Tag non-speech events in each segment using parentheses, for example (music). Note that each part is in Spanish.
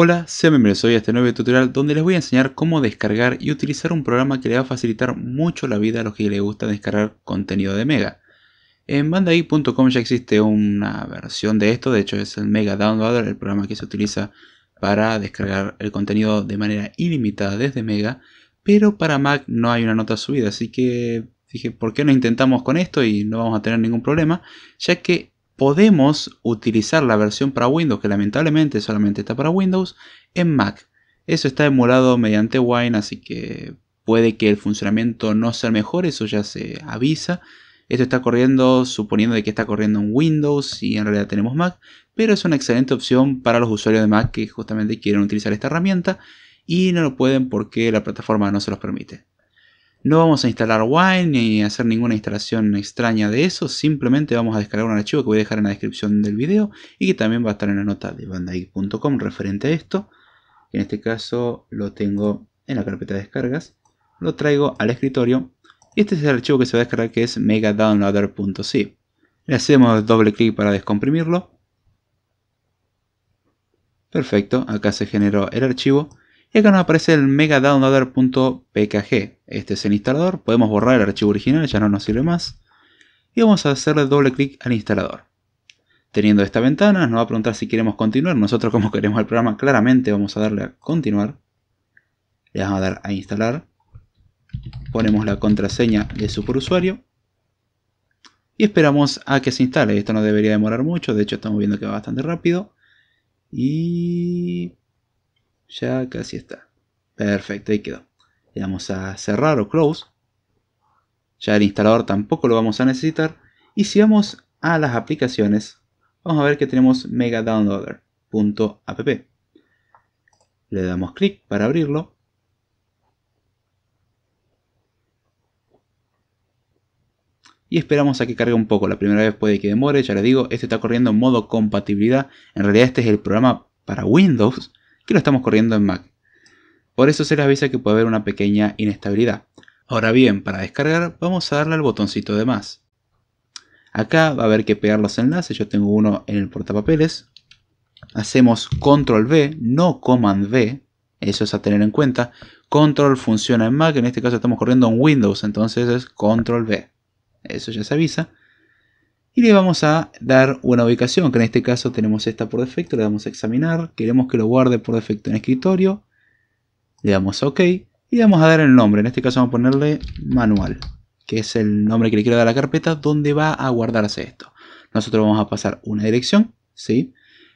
Hola, sean bienvenidos hoy a este nuevo tutorial donde les voy a enseñar cómo descargar y utilizar un programa que le va a facilitar mucho la vida a los que les gusta descargar contenido de Mega. En bandai.com ya existe una versión de esto, de hecho es el Mega Downloader, el programa que se utiliza para descargar el contenido de manera ilimitada desde Mega, pero para Mac no hay una nota subida, así que dije, ¿por qué no intentamos con esto y no vamos a tener ningún problema? Ya que podemos utilizar la versión para Windows, que lamentablemente solamente está para Windows, en Mac. Eso está emulado mediante Wine, así que puede que el funcionamiento no sea mejor, eso ya se avisa. Esto está corriendo, suponiendo de que está corriendo en Windows y en realidad tenemos Mac, pero es una excelente opción para los usuarios de Mac que justamente quieren utilizar esta herramienta y no lo pueden porque la plataforma no se los permite. No vamos a instalar Wine ni hacer ninguna instalación extraña de eso, simplemente vamos a descargar un archivo que voy a dejar en la descripción del video y que también va a estar en la nota de bandai.com referente a esto. En este caso lo tengo en la carpeta de descargas, lo traigo al escritorio y este es el archivo que se va a descargar que es megadownloader.zip. Le hacemos doble clic para descomprimirlo. Perfecto, acá se generó el archivo y acá nos aparece el megadownloader.pkg, Este es el instalador. Podemos borrar el archivo original, ya no nos sirve más. Y vamos a hacerle doble clic al instalador. Teniendo esta ventana, nos va a preguntar si queremos continuar. Nosotros, como queremos el programa, claramente vamos a darle a continuar. Le vamos a dar a instalar. Ponemos la contraseña de superusuario. Y esperamos a que se instale. Esto no debería demorar mucho. De hecho, estamos viendo que va bastante rápido. Y ya casi está. Perfecto, ahí quedó. Le damos a cerrar o close. Ya el instalador tampoco lo vamos a necesitar. Y si vamos a las aplicaciones, vamos a ver que tenemos mega megadownloader.app. Le damos clic para abrirlo. y esperamos a que cargue un poco. La primera vez puede que demore, ya les digo, este está corriendo en modo compatibilidad. En realidad este es el programa para Windows, que lo estamos corriendo en Mac. Por eso se les avisa que puede haber una pequeña inestabilidad. Ahora bien, para descargar vamos a darle al botoncito de más. Acá va a haber que pegar los enlaces, yo tengo uno en el portapapeles. Hacemos control V, no command V, eso es a tener en cuenta. Control funciona en Mac, en este caso estamos corriendo en Windows, entonces es control V. Eso ya se avisa y le vamos a dar una ubicación, que en este caso tenemos esta por defecto, le damos a examinar, queremos que lo guarde por defecto en escritorio, le damos a OK y le vamos a dar el nombre, en este caso vamos a ponerle manual, que es el nombre que le quiero dar a la carpeta donde va a guardarse esto. Nosotros vamos a pasar una dirección, ¿sí?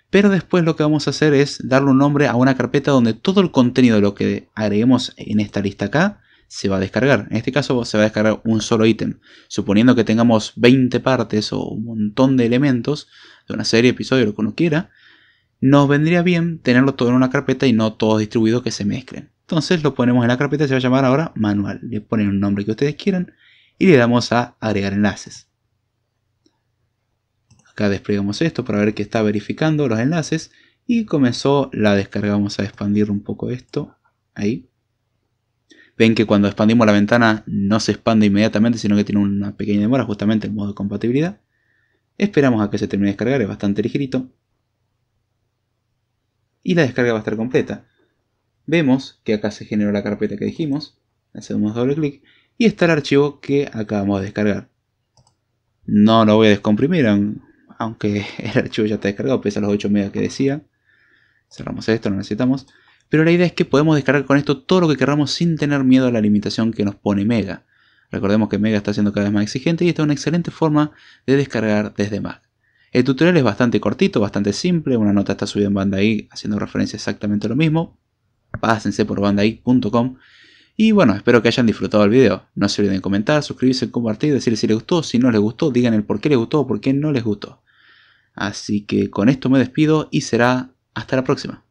Pero después lo que vamos a hacer es darle un nombre a una carpeta donde todo el contenido de lo que agreguemos en esta lista acá se va a descargar. En este caso se va a descargar un solo ítem. Suponiendo que tengamos 20 partes o un montón de elementos de una serie, episodio, lo que uno quiera, nos vendría bien tenerlo todo en una carpeta y no todo distribuido que se mezclen. Entonces lo ponemos en la carpeta, se va a llamar ahora manual. Le ponen un nombre que ustedes quieran y le damos a agregar enlaces. Acá desplegamos esto para ver que está verificando los enlaces y comenzó, la descargamos a expandir un poco esto, ahí ven que cuando expandimos la ventana no se expande inmediatamente, sino que tiene una pequeña demora, justamente en modo de compatibilidad. Esperamos a que se termine de descargar, es bastante ligerito. Y la descarga va a estar completa. Vemos que acá se generó la carpeta que dijimos, hacemos doble clic y está el archivo que acabamos de descargar. No lo voy a descomprimir, aunque (laughs) el archivo ya está descargado, a los 8 megas que decía. Cerramos esto, no necesitamos. Pero la idea es que podemos descargar con esto todo lo que queramos sin tener miedo a la limitación que nos pone Mega. Recordemos que Mega está siendo cada vez más exigente y esta es una excelente forma de descargar desde Mac. El tutorial es bastante cortito, bastante simple, una nota está subida en Bandai haciendo referencia exactamente a lo mismo. Pásense por bandai.com. Y bueno, espero que hayan disfrutado el video. No se olviden comentar, suscribirse, compartir, decirles si les gustó, si no les gustó, digan el por qué les gustó o por qué no les gustó. Así que con esto me despido y será hasta la próxima.